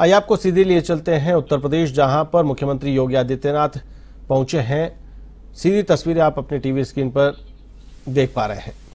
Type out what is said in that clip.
आइए आपको सीधे लिए चलते हैं उत्तर प्रदेश जहां पर मुख्यमंत्री योगी आदित्यनाथ पहुंचे हैं सीधी तस्वीरें आप अपने टीवी स्क्रीन पर देख पा रहे हैं